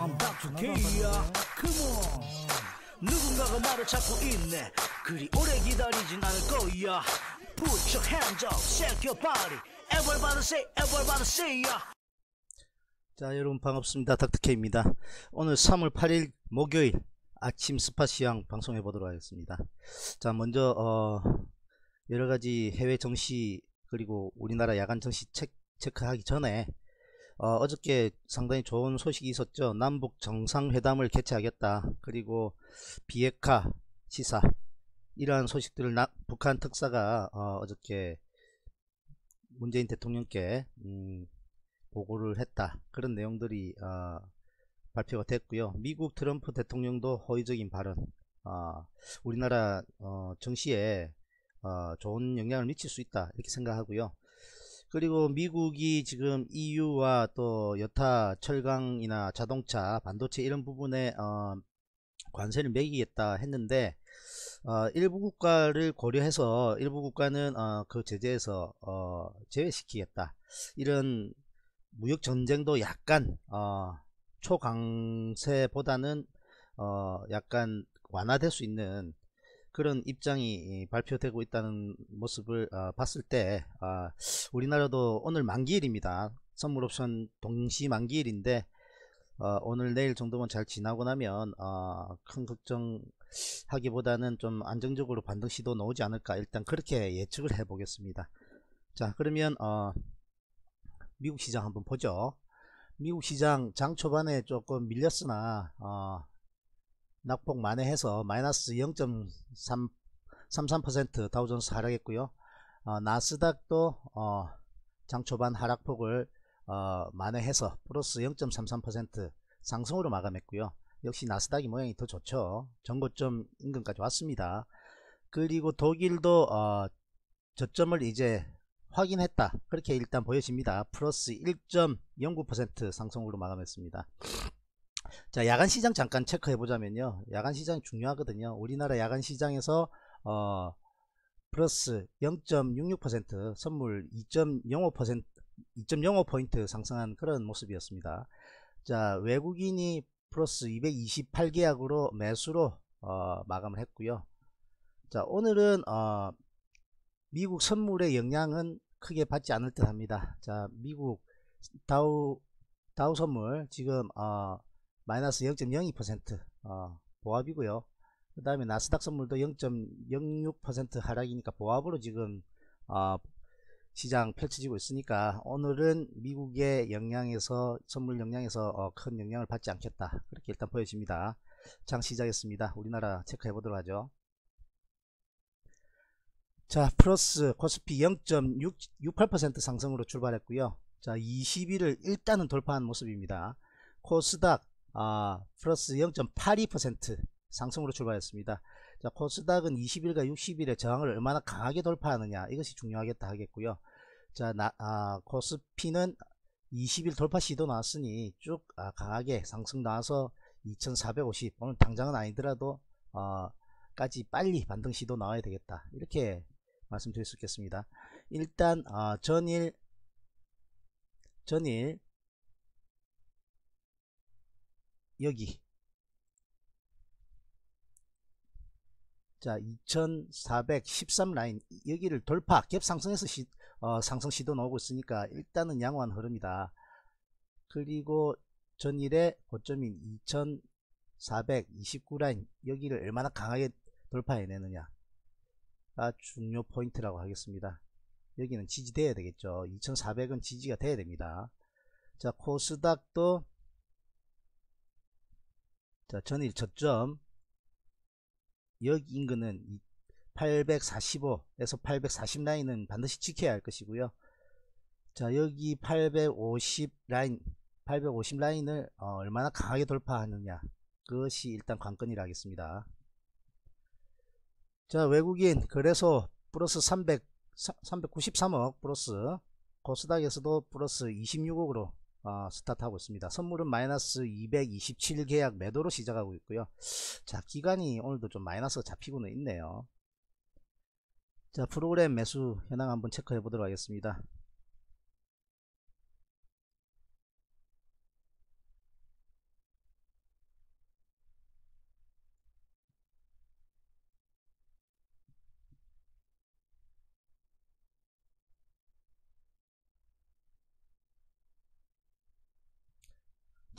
I'm back to k Come on 누군가가 나를 찾고 있네 그리 오래 기다리진 않을 거야 Put your hands up, shake your body Everybody say, everybody say ya 자 여러분 반갑습니다 닥터케입니다 오늘 3월 8일 목요일 아침 스팟 시향 방송해 보도록 하겠습니다 자 먼저 어, 여러가지 해외 정시 그리고 우리나라 야간 정시 체크하기 전에 어, 저께 상당히 좋은 소식이 있었죠. 남북 정상회담을 개최하겠다. 그리고 비핵화 시사 이러한 소식들을 나, 북한 특사가 어, 저께 문재인 대통령께 음, 보고를 했다. 그런 내용들이 어, 발표가 됐고요. 미국 트럼프 대통령도 허위적인 발언. 어, 우리나라 어, 정시에 어, 좋은 영향을 미칠 수 있다 이렇게 생각하고요. 그리고 미국이 지금 EU와 또 여타 철강이나 자동차 반도체 이런 부분에 어, 관세를 매기겠다 했는데 어, 일부 국가를 고려해서 일부 국가는 어, 그 제재에서 어, 제외시키겠다 이런 무역 전쟁도 약간 어, 초강세보다는 어, 약간 완화될 수 있는 그런 입장이 발표되고 있다는 모습을 어, 봤을 때 어, 우리나라도 오늘 만기일입니다. 선물옵션 동시 만기일인데 어, 오늘 내일 정도면 잘 지나고 나면 어, 큰 걱정하기보다는 좀 안정적으로 반등 시도 나오지 않을까 일단 그렇게 예측을 해보겠습니다. 자 그러면 어, 미국 시장 한번 보죠. 미국 시장 장 초반에 조금 밀렸으나 어, 낙폭 만회해서 마이너스 0.33% 다우존스 하락했고요. 어, 나스닥도 어, 장 초반 하락폭을 어, 만회해서 플러스 0.33% 상승으로 마감했고요. 역시 나스닥이 모양이 더 좋죠. 전고점 인근까지 왔습니다. 그리고 독일도 어, 저점을 이제 확인했다. 그렇게 일단 보여집니다. 플러스 1.09% 상승으로 마감했습니다. 자 야간 시장 잠깐 체크해 보자면요 야간 시장 중요하거든요 우리나라 야간 시장에서 어 플러스 0.66% 선물 2.05% 2.05포인트 상승한 그런 모습이었습니다 자 외국인이 플러스 228계약으로 매수로 어, 마감을 했고요 자 오늘은 어, 미국 선물의 영향은 크게 받지 않을 듯 합니다 자 미국 다우 다우 선물 지금 어, 마이너스 0.02% 어, 보합이고요. 그 다음에 나스닥 선물도 0.06% 하락이니까 보합으로 지금 어, 시장 펼쳐지고 있으니까 오늘은 미국의 영향에서 선물 영향에서 어, 큰 영향을 받지 않겠다. 그렇게 일단 보여집니다. 장 시작했습니다. 우리나라 체크해 보도록 하죠. 자 플러스 코스피 0.68% 상승으로 출발했고요. 자 20일을 일단은 돌파한 모습입니다. 코스닥 아, 플러스 0.82% 상승으로 출발했습니다. 자, 코스닥은 20일과 60일의 저항을 얼마나 강하게 돌파하느냐 이것이 중요하겠다 하겠고요. 자, 나, 아, 코스피는 20일 돌파 시도 나왔으니 쭉 아, 강하게 상승 나와서 2450 오늘 당장은 아니더라도 어, 까지 빨리 반등 시도 나와야 되겠다 이렇게 말씀드릴 수 있겠습니다 일단 어, 전일 전일 여기 자2413 라인 여기를 돌파 갭 상승해서 시, 어, 상승 시도 나오고 있으니까 일단은 양호한 흐름이다 그리고 전일에 고점인 2429 라인 여기를 얼마나 강하게 돌파해내느냐 가 아, 중요 포인트라고 하겠습니다 여기는 지지돼야 되겠죠 2400은 지지가 돼야 됩니다 자 코스닥도 자, 전일 저점 여기 인근은 845에서 840 라인은 반드시 지켜야 할 것이고요. 자, 여기 850 라인, 850 라인을 어, 얼마나 강하게 돌파하느냐. 그것이 일단 관건이라 하겠습니다. 자, 외국인 그래서 플러스 300, 393억 플러스 코스닥에서도 플러스 26억으로 어, 스타트하고 있습니다. 선물은 마이너스 227계약 매도로 시작하고 있고요. 자 기간이 오늘도 좀 마이너스가 잡히고는 있네요. 자 프로그램 매수 현황 한번 체크해 보도록 하겠습니다.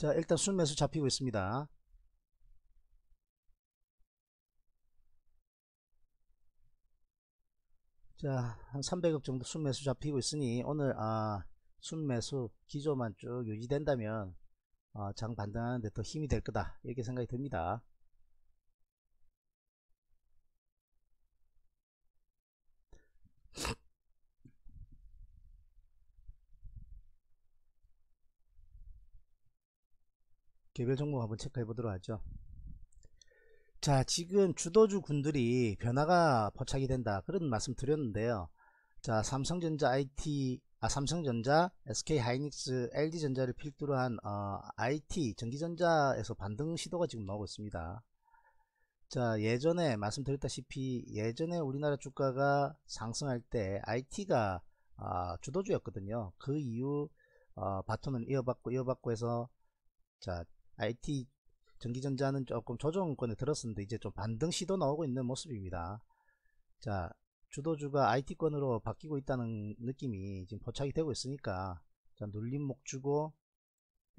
자 일단 순매수 잡히고 있습니다 자 한 300억 정도 순매수 잡히고 있으니 오늘 아 순매수 기조만 쭉 유지된다면 아, 장 반등하는데 더 힘이 될 거다 이렇게 생각이 듭니다 개별 종목 한번 체크해 보도록 하죠. 자, 지금 주도주 군들이 변화가 포착이 된다. 그런 말씀 드렸는데요. 자, 삼성전자 IT, 아, 삼성전자, SK 하이닉스, LG전자를 필두로 한, 어, IT, 전기전자에서 반등 시도가 지금 나오고 있습니다. 자, 예전에 말씀드렸다시피 예전에 우리나라 주가가 상승할 때 IT가 아, 주도주였거든요. 그 이후 어, 바톤을 이어받고 이어받고 해서 자 IT 전기전자는 조금 조정권에 들었었는데 이제 좀 반등 시도 나오고 있는 모습입니다. 자 주도주가 IT권으로 바뀌고 있다는 느낌이 지금 포착이 되고 있으니까 자 눌림목 주고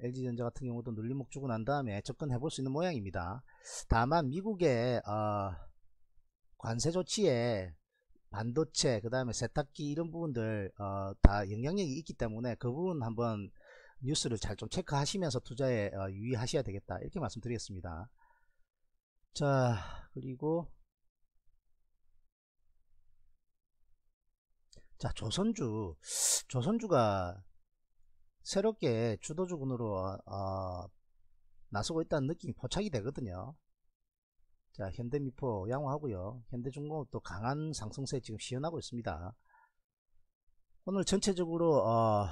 LG전자 같은 경우도 눌림목 주고 난 다음에 접근해 볼 수 있는 모양입니다. 다만 미국의 어, 관세 조치에 반도체 그 다음에 세탁기 이런 부분들 어, 다 영향력이 있기 때문에 그 부분 한번 뉴스를 잘 좀 체크하시면서 투자에 어, 유의하셔야 되겠다 이렇게 말씀드리겠습니다 자 그리고 자 조선주 조선주가 새롭게 주도주군으로 어, 어 나서고 있다는 느낌이 포착이 되거든요 자 현대미포 양호하고요 현대중공업도 강한 상승세 지금 시연하고 있습니다 오늘 전체적으로 어,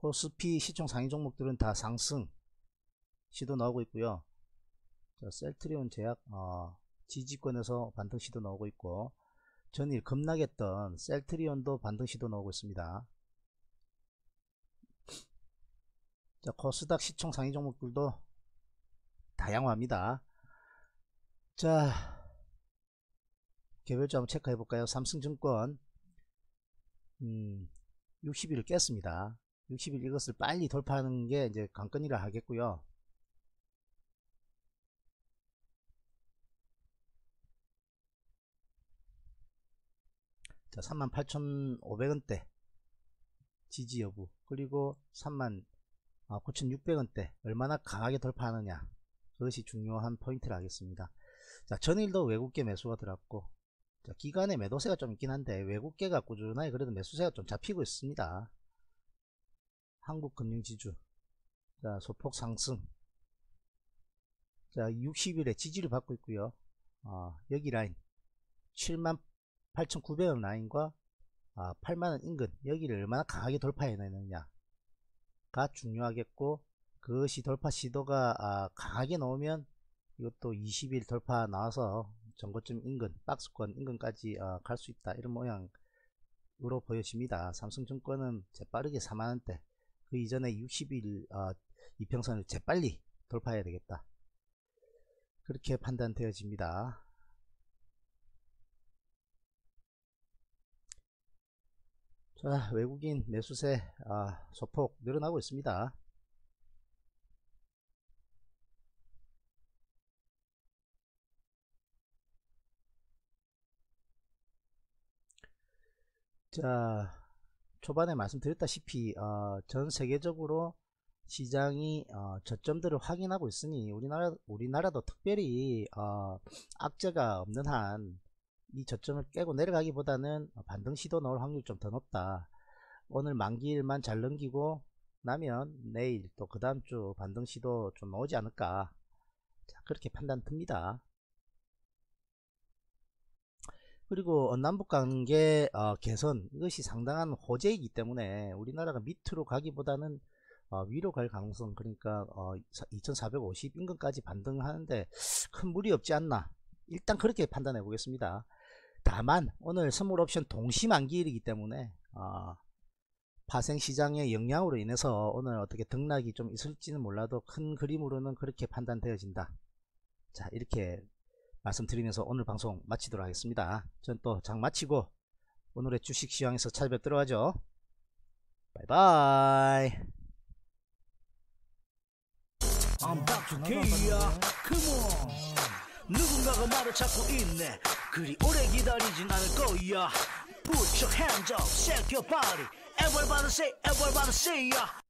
코스피 그 시총 상위 종목들은 다 상승 시도 나오고 있고요 자, 셀트리온 제약 어, 지지권에서 반등 시도 나오고 있고 전일 급락했던 셀트리온도 반등 시도 나오고 있습니다 자, 코스닥 시총 상위 종목들도 다양화합니다. 자, 개별주 한번 체크해 볼까요? 삼성증권, 음, 60일을 깼습니다. 60일 이것을 빨리 돌파하는 게 이제 관건이라 하겠고요. 자, 38,500원대 지지 여부 그리고 39,600원대 아, 얼마나 강하게 돌파하느냐 그것이 중요한 포인트를 하겠습니다. 자, 전일도 외국계 매수가 들어왔고 자, 기간에 매도세가 좀 있긴 한데 외국계가 꾸준하게 그래도 매수세가 좀 잡히고 있습니다. 한국금융지주 자 소폭 상승 자 60일에 지지를 받고 있고요 어, 여기 라인 78,900원 라인과 아, 8만원 인근 여기를 얼마나 강하게 돌파해내느냐가 중요하겠고 그것이 돌파 시도가 아, 강하게 나오면 이것도 20일 돌파 나와서 전고점 인근 박스권 인근까지 아, 갈수 있다 이런 모양으로 보여집니다 삼성증권은 재빠르게 4만원대 그 이전에 60일 어, 아, 이평선을 재빨리 돌파해야 되겠다. 그렇게 판단되어집니다. 자, 외국인 매수세 아, 소폭 늘어나고 있습니다. 자, 초반에 말씀드렸다시피 어, 전 세계적으로 시장이 어, 저점들을 확인하고 있으니 우리나라 우리나라도 특별히 어, 악재가 없는 한 이 저점을 깨고 내려가기보다는 반등 시도 넣을 확률이 좀 더 높다. 오늘 만기일만 잘 넘기고 나면 내일 또 그 다음 주 반등 시도 좀 오지 않을까 자, 그렇게 판단 듭니다. 그리고 남북 관계 어, 개선 이것이 상당한 호재이기 때문에 우리나라가 밑으로 가기보다는 어, 위로 갈 가능성 그러니까 2450 어, 인근까지 반등하는데 큰 무리 없지 않나 일단 그렇게 판단해 보겠습니다 다만 오늘 선물옵션 동시만기일이기 때문에 파생시장의 영향으로 인해서 오늘 어떻게 등락이 좀 있을지는 몰라도 큰 그림으로는 그렇게 판단되어진다 자 이렇게 말씀드리면서 오늘 방송 마치도록 하겠습니다. 전 또 장 마치고 오늘의 주식 시황에서 찾아뵙도록 하죠. 바이바이. I'm back to Korea. Come on. 누군가가 말을 찾고 있네. 그리 오래 기다리진 않을 거야. Put your hands up, shake your body. Everybody say, everybody say, yeah.